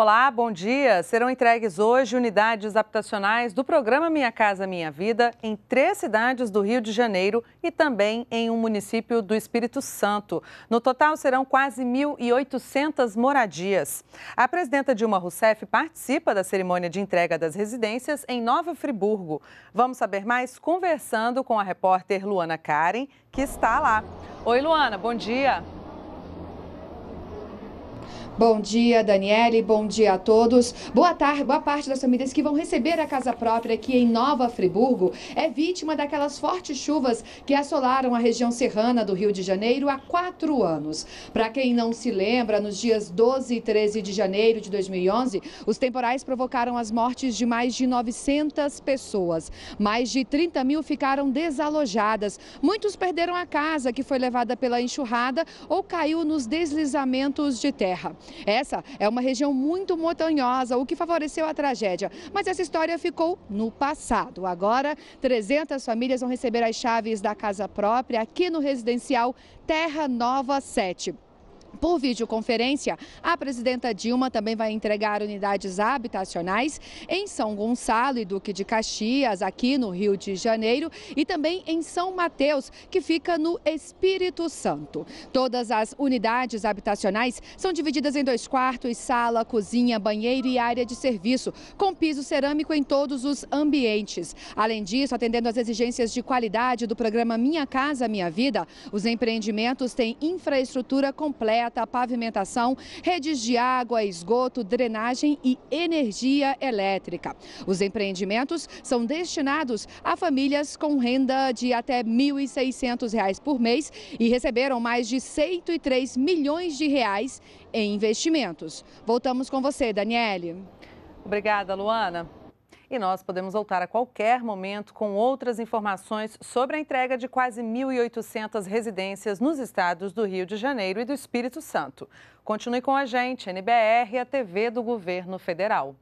Olá, bom dia. Serão entregues hoje unidades habitacionais do programa Minha Casa Minha Vida em três cidades do Rio de Janeiro e também em um município do Espírito Santo. No total, serão quase 1.800 moradias. A presidenta Dilma Rousseff participa da cerimônia de entrega das residências em Nova Friburgo. Vamos saber mais conversando com a repórter Luana Karen, que está lá. Oi, Luana, bom dia. Bom dia. Bom dia, Daniele. Bom dia a todos. Boa tarde. Boa parte das famílias que vão receber a casa própria aqui em Nova Friburgo é vítima daquelas fortes chuvas que assolaram a região serrana do Rio de Janeiro há quatro anos. Para quem não se lembra, nos dias 12 e 13 de janeiro de 2011, os temporais provocaram as mortes de mais de 900 pessoas. Mais de 30 mil ficaram desalojadas. Muitos perderam a casa que foi levada pela enxurrada ou caiu nos deslizamentos de terra. Essa é uma região muito montanhosa, o que favoreceu a tragédia. Mas essa história ficou no passado. Agora, 300 famílias vão receber as chaves da casa própria aqui no residencial Terra Nova 7 por videoconferência, a presidenta Dilma também vai entregar unidades habitacionais em São Gonçalo e Duque de Caxias, aqui no Rio de Janeiro, e também em São Mateus, que fica no Espírito Santo. Todas as unidades habitacionais são divididas em dois quartos, sala, cozinha, banheiro e área de serviço, com piso cerâmico em todos os ambientes. Além disso, atendendo às exigências de qualidade do programa Minha Casa Minha Vida, os empreendimentos têm infraestrutura completa coleta, pavimentação, redes de água, esgoto, drenagem e energia elétrica. Os empreendimentos são destinados a famílias com renda de até R$ 1.600 por mês e receberam mais de 103 milhões de reais em investimentos. Voltamos com você, Daniele. Obrigada, Luana. E nós podemos voltar a qualquer momento com outras informações sobre a entrega de quase 1.800 residências nos estados do Rio de Janeiro e do Espírito Santo. Continue com a gente, NBR, a TV do Governo Federal.